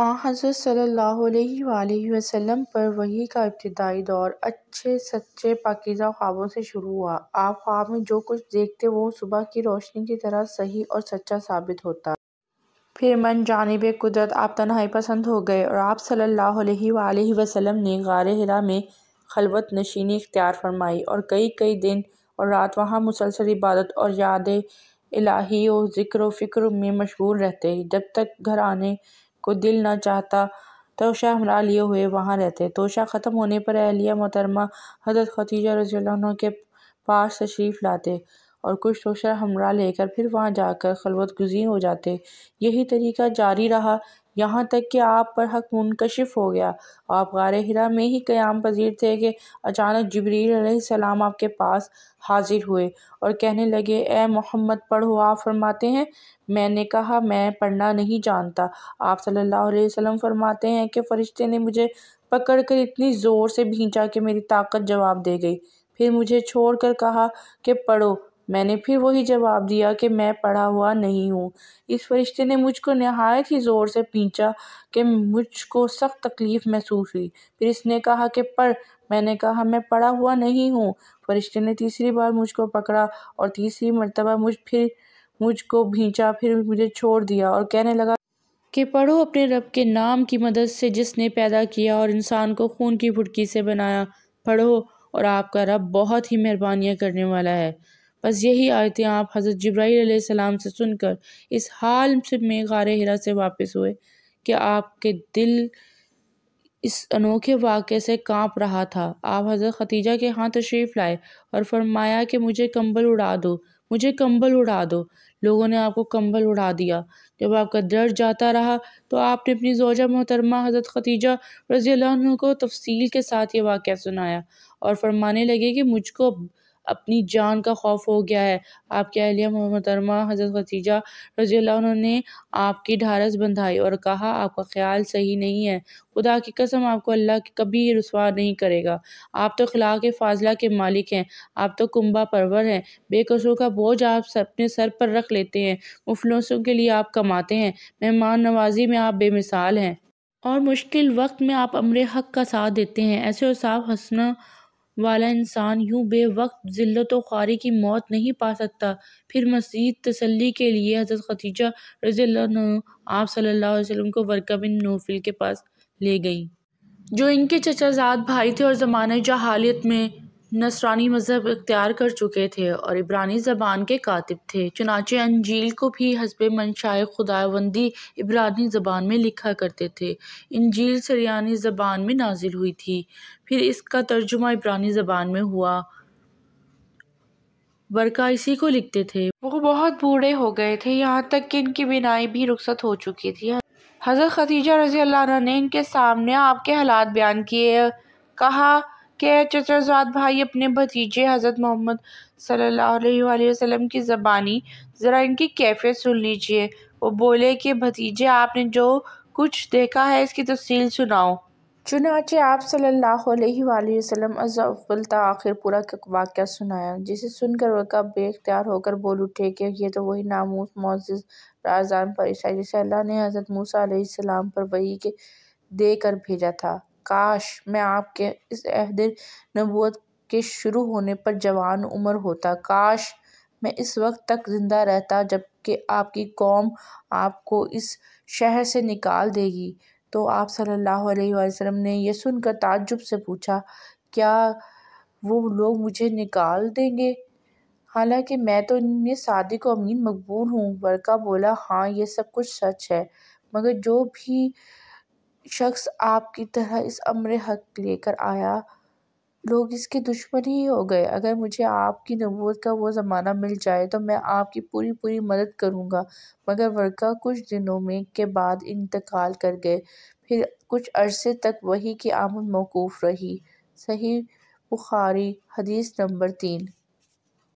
आ हज़रत सल्ला वसम पर वही का इब्तदाई दौर अच्छे सच्चे पाकिज़ा ख्वाबों से शुरू हुआ आप ख्वाब में जो कुछ देखते वो सुबह की रोशनी की तरह सही और सच्चा साबित होता फिर मन जानब कुदरत आप तन्हाई पसंद हो गए और आप सल्ला वसलम ने गार हिरा में खलबत नशीनी इख्तियार फरमाई और कई कई दिन और रात वहाँ मुसलसल इबादत और याद इलाही और ज़िक्र फ़िक्र में मशगूल रहते जब तक घर आने को दिल न चाहता तोशा हमरा लिए हुए वहाँ रहते तोशा ख़त्म होने पर अहलिया मोहतरमा हजरत खतीजा रज़ी के पास तशरीफ़ लाते और कुछ तोशा हमरा लेकर फिर वहाँ जाकर खलवत गुजी हो जाते यही तरीका जारी रहा यहाँ तक कि आप पर हक मुनकशिफ़ हो गया आप गार हिरा में ही क़याम पजीर थे कि अचानक जबरील सलाम आपके पास हाज़िर हुए और कहने लगे ए मोहम्मद पढ़ो आप फरमाते हैं मैंने कहा मैं पढ़ना नहीं जानता आप सल्लल्लाहु अलैहि वसल्लम फरमाते हैं कि फ़रिश्ते ने मुझे पकड़ कर इतनी ज़ोर से भींचा कि मेरी ताकत जवाब दे गई फिर मुझे छोड़ कर कहा कि पढ़ो मैंने फिर वही जवाब दिया कि मैं पढ़ा हुआ नहीं हूँ इस फरिश्ते ने मुझको नहायत ही ज़ोर से पींचा कि मुझको सख्त तकलीफ़ महसूस हुई फिर इसने कहा कि पढ़ मैंने कहा मैं पढ़ा हुआ नहीं हूँ फरिश्ते ने तीसरी बार मुझको पकड़ा और तीसरी मरतबा मुझ फिर मुझको भींचा फिर मुझे छोड़ दिया और कहने लगा कि पढ़ो अपने रब के नाम की मदद से जिसने पैदा किया और इंसान को खून की फुटकी से बनाया पढ़ो और आपका रब बहुत ही मेहरबानियाँ करने वाला है बस यही आयतें आप हज़रत जब्राईल सलाम से सुनकर इस हाल से में गार हिरा से वापस हुए कि आपके दिल इस अनोखे वाक़े से कांप रहा था आप हज़रत खतीजा के हाथ तशरीफ़ लाए और फरमाया कि मुझे कंबल उड़ा दो मुझे कंबल उड़ा दो लोगों ने आपको कंबल उड़ा दिया जब आपका दर्द जाता रहा तो आपने अपनी जोजा मोहतरमा हज़रत खतीजा रजी को तफसील के साथ ये वाक़ सुनाया और फरमाने लगे कि मुझको अपनी जान का खौफ हो गया है आपके अहलिया मोहम्मदरमा हज़रत भतीजा रजी उन्होंने आपकी ढारस बंधाई और कहा आपका ख्याल सही नहीं है खुदा की कसम आपको अल्लाह कभी रसवा नहीं करेगा आप तो खिला के फाजला के मालिक हैं आप तो कुंबा परवर हैं बेकसों का बोझ आप अपने सर पर रख लेते हैं मुफलसों के लिए आप कमाते हैं मेहमान नवाजी में आप बेमिसाल हैं और मुश्किल वक्त में आप अमरे हक का साथ देते हैं ऐसे उसाफ हसना वाला इंसान यूं बे वक्त ज़िल्लत ख़ारी की मौत नहीं पा सकता फिर मज़ीद तसली के लिए हज़रत खतीजा रज़ी आप सल्लल्लाहु अलैहि वसल्लम को वर्का बिन नौफिल के पास ले गई जो इनके चचाजाद भाई थे और ज़माने जहालियत में नसरानी मज़हब इख्तियार कर चुके थे और इब्रानी ज़बान के कातिब थे चुनाचे अंजील को भी हसब मनशाए खुदाबंदी इब्रानी ज़बान में लिखा करते थे अंजील सरियानी ज़बान में नाजिल हुई थी फिर इसका तर्जुमा इब्रानी ज़बान में हुआ बरका इसी को लिखते थे वो बहुत बूढ़े हो गए थे यहाँ तक कि इनकी बिनाई भी रुख्सत हो चुकी थी हज़रत खदीजा रज़ी अल्लाह ने इनके सामने आपके हालात बयान किए कहा के चचाजाद भाई अपने भतीजे हज़रत मोहम्मद सल्लल्लाहु अलैहि वसल्लम की ज़बानी ज़रा इनकी कैफियत सुन लीजिए वो बोले कि भतीजे आपने जो कुछ देखा है इसकी तफसील सुनाओ चुनाचे आप सल्लल्लाहु अलैहि वसल्लम अव्वल आखिर पूरा वाक्य सुनाया जिसे सुनकर कब बेख्तियार होकर बोल उठे कि ये तो वही नामूस मोज़ राजान पर जिसे अल्लाह ने हज़रत मूसा सलाम पर वही के दे कर भेजा था काश मैं आपके इस अहद नबूत के शुरू होने पर जवान उम्र होता काश मैं इस वक्त तक ज़िंदा रहता जबकि आपकी कौम आपको इस शहर से निकाल देगी तो आप सल्लल्लाहु अलैहि वसल्लम ने यह सुनकर ताज्जुब से पूछा क्या वो लोग मुझे निकाल देंगे हालांकि मैं तो इनमें सादिक और अमीन मकबूल हूँ वर्का बोला हाँ ये सब कुछ सच है मगर जो भी शख्स आपकी तरह इस अमर हक़ लेकर आया लोग इसके दुश्मन ही हो गए अगर मुझे आपकी नबूत का वो ज़माना मिल जाए तो मैं आपकी पूरी पूरी मदद करूँगा मगर वर्का कुछ दिनों में के बाद इंतकाल कर गए फिर कुछ अरसे तक वही की आमद मौकूफ़ रही सही बुखारी हदीस नंबर तीन